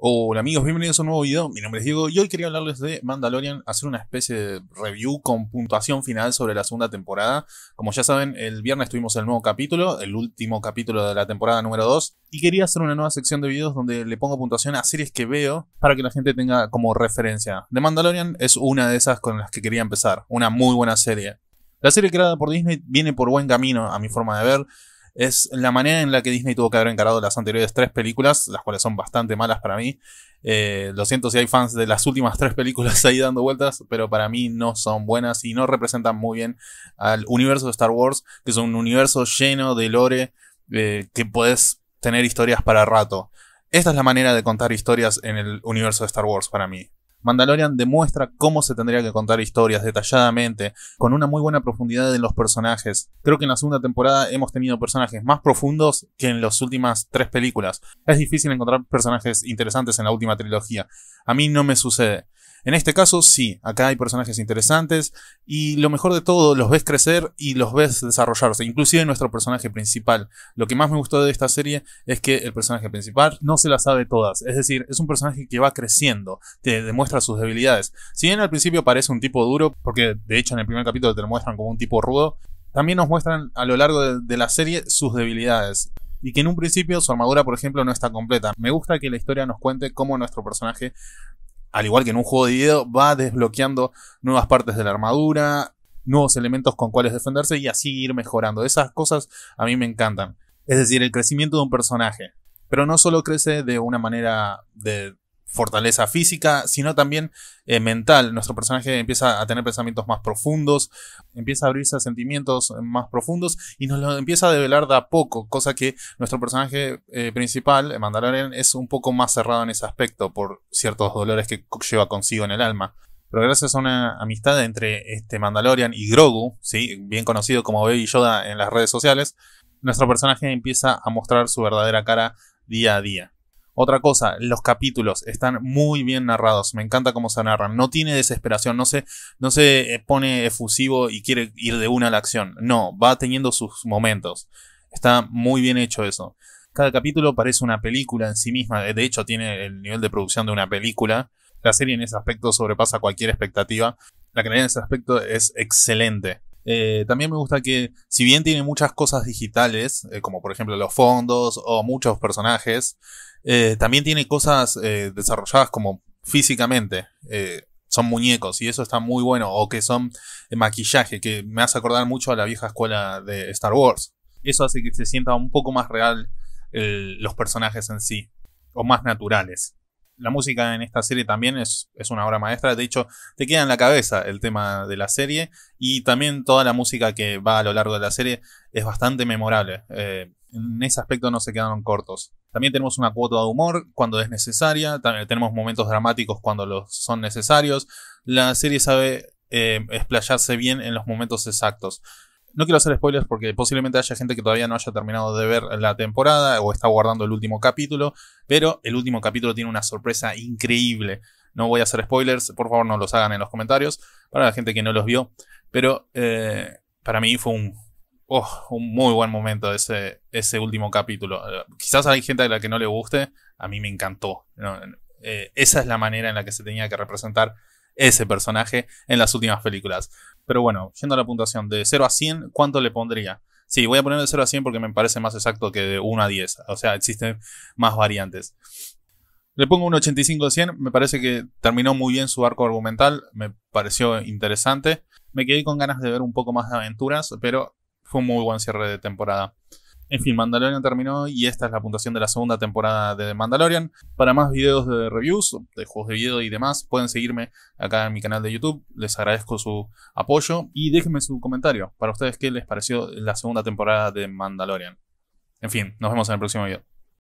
Hola amigos, bienvenidos a un nuevo video. Mi nombre es Diego y hoy quería hablarles de Mandalorian, hacer una especie de review con puntuación final sobre la segunda temporada. Como ya saben, el viernes tuvimos el nuevo capítulo, el último capítulo de la temporada número 2, y quería hacer una nueva sección de videos donde le pongo puntuación a series que veo para que la gente tenga como referencia. The Mandalorian es una de esas con las que quería empezar, una muy buena serie. La serie creada por Disney viene por buen camino, a mi forma de ver es la manera en la que Disney tuvo que haber encarado las anteriores tres películas, las cuales son bastante malas para mí. Eh, lo siento si hay fans de las últimas tres películas ahí dando vueltas, pero para mí no son buenas y no representan muy bien al universo de Star Wars, que es un universo lleno de lore, eh, que puedes tener historias para rato. Esta es la manera de contar historias en el universo de Star Wars para mí. Mandalorian demuestra cómo se tendría que contar historias detalladamente, con una muy buena profundidad en los personajes. Creo que en la segunda temporada hemos tenido personajes más profundos que en las últimas tres películas. Es difícil encontrar personajes interesantes en la última trilogía. A mí no me sucede. En este caso, sí, acá hay personajes interesantes y lo mejor de todo, los ves crecer y los ves desarrollarse, inclusive nuestro personaje principal. Lo que más me gustó de esta serie es que el personaje principal no se la sabe todas, es decir, es un personaje que va creciendo, te demuestra sus debilidades. Si bien al principio parece un tipo duro, porque de hecho en el primer capítulo te lo muestran como un tipo rudo, también nos muestran a lo largo de, la serie sus debilidades y que en un principio su armadura, por ejemplo, no está completa. Me gusta que la historia nos cuente cómo nuestro personaje, al igual que en un juego de video, va desbloqueando nuevas partes de la armadura, nuevos elementos con cuales defenderse y así ir mejorando. Esas cosas a mí me encantan. Es decir, el crecimiento de un personaje. Pero no solo crece de una manera de fortaleza física, sino también eh, mental. Nuestro personaje empieza a tener pensamientos más profundos, empieza a abrirse a sentimientos eh, más profundos y nos lo empieza a develar de a poco, cosa que nuestro personaje eh, principal, Mandalorian, es un poco más cerrado en ese aspecto por ciertos dolores que lleva consigo en el alma. Pero gracias a una amistad entre este Mandalorian y Grogu, ¿sí? bien conocido como Baby Yoda en las redes sociales, nuestro personaje empieza a mostrar su verdadera cara día a día. Otra cosa, los capítulos están muy bien narrados, me encanta cómo se narran, no tiene desesperación, no se, no se eh, pone efusivo y quiere ir de una a la acción, no, va teniendo sus momentos. Está muy bien hecho eso. Cada capítulo parece una película en sí misma, de hecho tiene el nivel de producción de una película. La serie en ese aspecto sobrepasa cualquier expectativa. La calidad en ese aspecto es excelente. Eh, también me gusta que, si bien tiene muchas cosas digitales, eh, como por ejemplo los fondos o muchos personajes, eh, también tiene cosas eh, desarrolladas como físicamente. Eh, son muñecos y eso está muy bueno. O que son maquillaje, que me hace acordar mucho a la vieja escuela de Star Wars. Eso hace que se sienta un poco más real los personajes en sí. O más naturales. La música en esta serie también es, una obra maestra. De hecho, te queda en la cabeza el tema de la serie. Y también toda la música que va a lo largo de la serie es bastante memorable en ese aspecto no se quedaron cortos. También tenemos una cuota de humor cuando es necesaria, también eh, tenemos momentos dramáticos cuando los son necesarios. La serie sabe eh, explayarse bien en los momentos exactos. No quiero hacer spoilers porque posiblemente haya gente que todavía no haya terminado de ver la temporada o está guardando el último capítulo, pero el último capítulo tiene una sorpresa increíble. No voy a hacer spoilers, por favor no los hagan en los comentarios para la gente que no los vio, pero eh, para mí fue un Oh, un muy buen momento ese, ese último capítulo. Quizás hay gente a la que no le guste, a mí me encantó. Eh, esa es la manera en la que se tenía que representar ese personaje en las últimas películas. Pero bueno, yendo a la puntuación, de 0 a 100, ¿cuánto le pondría? Sí, voy a poner de 0 a 100 porque me parece más exacto que de 1 a 10. O sea, existen más variantes. Le pongo un 85 de 100. Me parece que terminó muy bien su arco argumental. Me pareció interesante. Me quedé con ganas de ver un poco más de aventuras, pero fue un muy buen cierre de temporada. En fin, Mandalorian terminó y esta es la puntuación de la segunda temporada de Mandalorian. Para más videos de reviews, de juegos de video y demás, pueden seguirme acá en mi canal de YouTube. Les agradezco su apoyo y déjenme su comentario para ustedes qué les pareció la segunda temporada de Mandalorian. En fin, nos vemos en el próximo video.